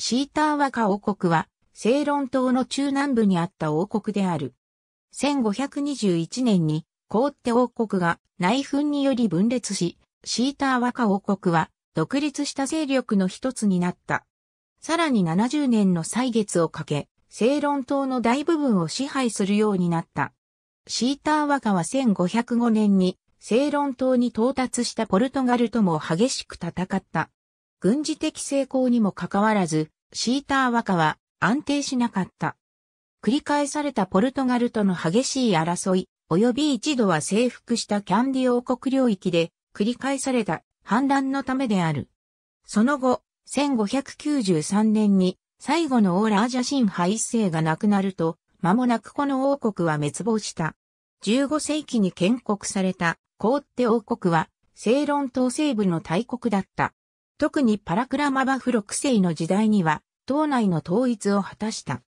シーターワカ王国は、セイロン島の中南部にあった王国である。1521年に、コーテ王国が内紛により分裂し、シーターワカ王国は独立した勢力の一つになった。さらに70年の歳月をかけ、セイロン島の大部分を支配するようになった。シーターワカは1505年にセイロン島に到達したポルトガルとも激しく戦った。軍事的成功にもかかわらず、シーター和歌は安定しなかった。繰り返されたポルトガルとの激しい争い、及び一度は征服したキャンディ王国領域で繰り返された反乱のためである。その後、1593年に最後のオーラージャシン派一世が亡くなると、間もなくこの王国は滅亡した。15世紀に建国されたコーテ王国は、正論統西部の大国だった。特にパラクラマバフ六世の時代には、島内の統一を果たした。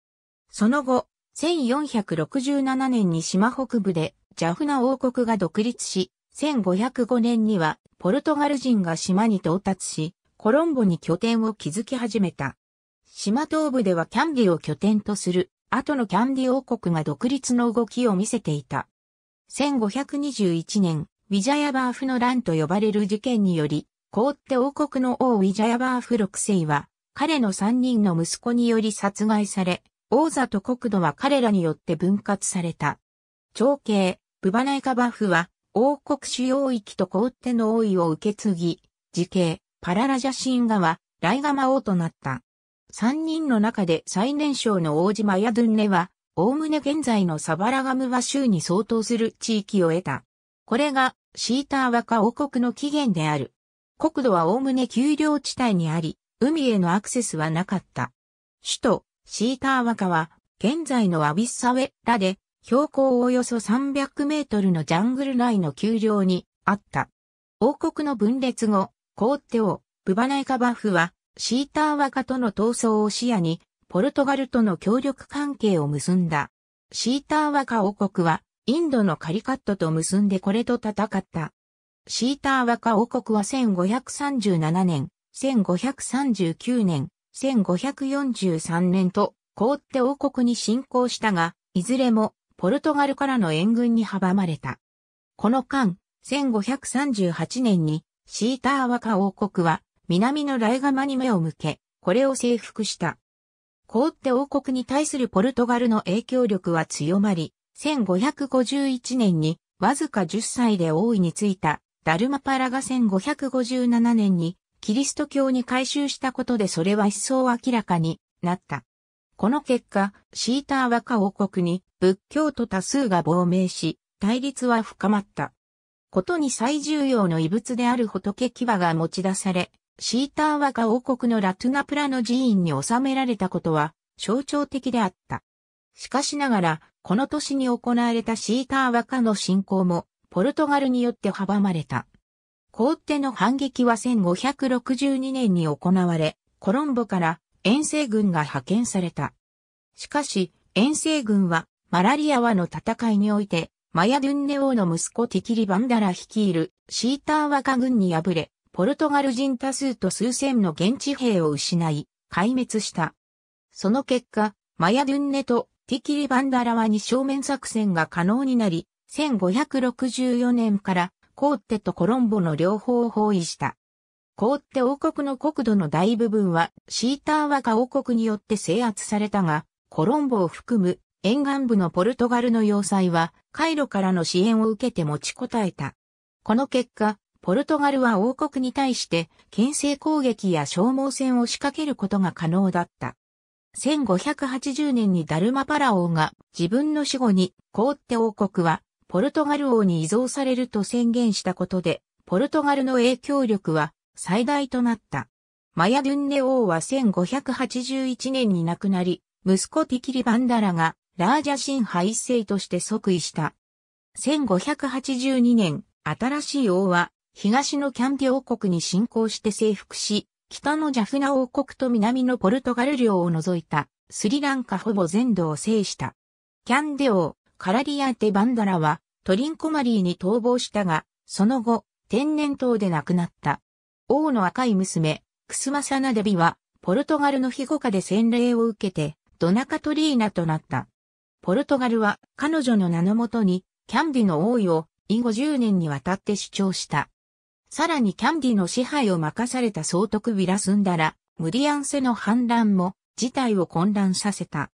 その後、1467年に島北部でジャフナ王国が独立し、1505年にはポルトガル人が島に到達し、コロンボに拠点を築き始めた。島東部ではキャンディを拠点とする、後のキャンディ王国が独立の動きを見せていた。1521年、ウィジャヤバーフの乱と呼ばれる事件により、凍って王国の王ウィジャヤバーフ6世は、彼の3人の息子により殺害され、王座と国土は彼らによって分割された。長兄、ブバナイカバフは、王国主要域と凍っての王位を受け継ぎ、時系、パララジャシンガは、ライガマ王となった。3人の中で最年少の王子マヤドゥンネは、おおむね現在のサバラガムワ州に相当する地域を得た。これが、シーターワカ王国の起源である。国土はおおむね丘陵地帯にあり、海へのアクセスはなかった。首都、シーターワカは、現在のアビッサウェラで、標高およそ300メートルのジャングル内の丘陵にあった。王国の分裂後、コーテオ、ブバナイカバフは、シーターワカとの闘争を視野に、ポルトガルとの協力関係を結んだ。シーターワカ王国は、インドのカリカットと結んでこれと戦った。シーターワカ王国は1537年、1539年、1543年と、凍って王国に侵攻したが、いずれも、ポルトガルからの援軍に阻まれた。この間、1538年に、シーターワカ王国は、南のライガマに目を向け、これを征服した。凍って王国に対するポルトガルの影響力は強まり、1551年に、わずか10歳で王位についたダルマパラが1557年にキリスト教に改宗したことでそれは一層明らかになった。この結果、シーターワカ王国に仏教徒多数が亡命し、対立は深まった。ことに最重要の遺物である仏牙が持ち出され、シーターワカ王国のラトゥナプラの寺院に収められたことは象徴的であった。しかしながら、この年に行われたシーターワカの信仰もポルトガルによって阻まれた。コーの反撃は1562年に行われ、コロンボから遠征軍が派遣された。しかし、遠征軍はマラリアワの戦いにおいて、マヤ・ドゥンネ王の息子ティキリ・バンダラ率いるシーターワカ軍に敗れ、ポルトガル人多数と数千の現地兵を失い、壊滅した。その結果、マヤ・ドゥンネとティキリ・バンダラワに正面作戦が可能になり、1564年からコーテとコロンボの両方を包囲した。コーテ王国の国土の大部分はシーターワカ王国によって制圧されたが、コロンボを含む沿岸部のポルトガルの要塞はカイロからの支援を受けて持ちこたえた。この結果、ポルトガルは王国に対して牽制攻撃や消耗戦を仕掛けることが可能だった。1580年にダルマパラ王が自分の死後にコーテ王国はポルトガル王に依存されると宣言したことで、ポルトガルの影響力は最大となった。マヤ・ドゥンネ王は1581年に亡くなり、息子ティキリ・バンダラがラージャン派一世として即位した。1582年、新しい王は東のキャンディ王国に侵攻して征服し、北のジャフナ王国と南のポルトガル領を除いたスリランカほぼ全土を制した。キャンデ王、カラリアンテ・バンダラはトリンコマリーに逃亡したが、その後、天然痘で亡くなった。王の赤い娘、クスマサナデビは、ポルトガルの庇護下で洗礼を受けて、ドナカトリーナとなった。ポルトガルは彼女の名のもとに、キャンディの王位を以後10年にわたって主張した。さらにキャンディの支配を任された総督ビラスンダラ、ムィアンセの反乱も事態を混乱させた。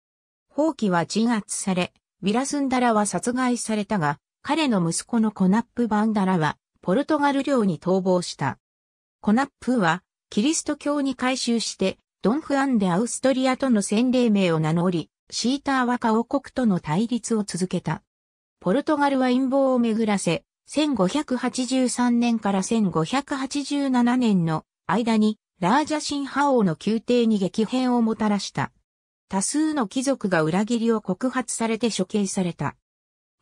放棄は鎮圧され、ビィラスンダラは殺害されたが、彼の息子のコナップ・バンダラは、ポルトガル領に逃亡した。コナップは、キリスト教に改宗して、ドン・フアンデ・アウストリアとの洗礼名を名乗り、シーターワカ王国との対立を続けた。ポルトガルは陰謀を巡らせ、1583年から1587年の間にラージャシン・ハ王の宮廷に激変をもたらした。多数の貴族が裏切りを告発されて処刑された。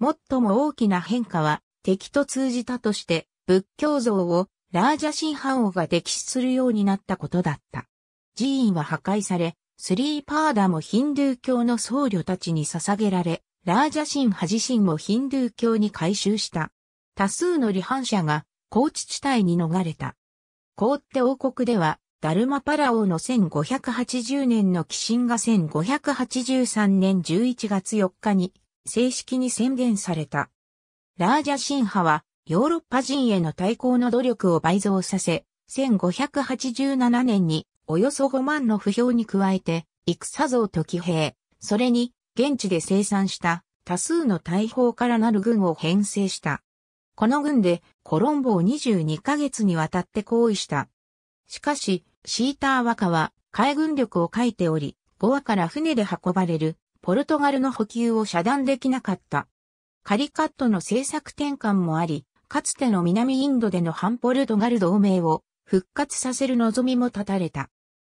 最も大きな変化は敵と通じたとして仏教像をラージャシンハン王が敵視するようになったことだった。寺院は破壊され、スリーパーダもヒンドゥー教の僧侶たちに捧げられ、ラージャシン派自身もヒンドゥー教に改修した。多数の離反者が高知地帯に逃れた。凍って王国ではダルマパラオの1580年の寄進が1583年11月4日に正式に宣言された。ラージャ神派はヨーロッパ人への対抗の努力を倍増させ、1587年におよそ5万の不評に加えて、戦像と騎兵、それに現地で生産した多数の大砲からなる軍を編成した。この軍でコロンボを22ヶ月にわたって行為した。しかし、シーター和歌は海軍力を欠いており、ゴアから船で運ばれるポルトガルの補給を遮断できなかった。カリカットの政策転換もあり、かつての南インドでの反ポルトガル同盟を復活させる望みも立たれた。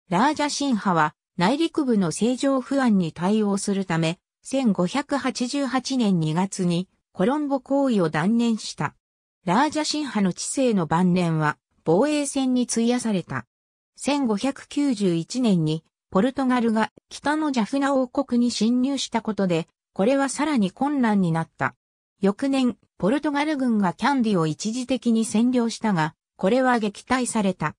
ラージャシン派は内陸部の政情不安に対応するため、1588年2月にコロンボ行為を断念した。ラージャシン派の知性の晩年は防衛戦に費やされた。1591年にポルトガルが北のジャフナ王国に侵入したことで、これはさらに困難になった。翌年、ポルトガル軍がキャンディを一時的に占領したが、これは撃退された。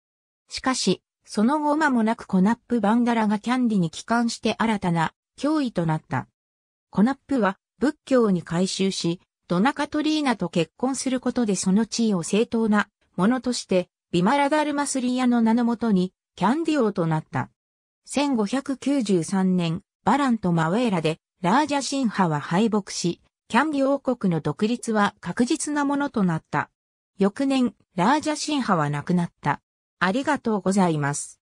しかし、その後間もなくコナップ・バンダラがキャンディに帰還して新たな脅威となった。コナップは仏教に改宗し、ドナカトリーナと結婚することでその地位を正当なものとしてビマラダルマスリヤの名のもとに、キャンディ王となった。1593年、バランとマウェーラで、ラージャシンハは敗北し、キャンディ王国の独立は確実なものとなった。翌年、ラージャシンハは亡くなった。ありがとうございます。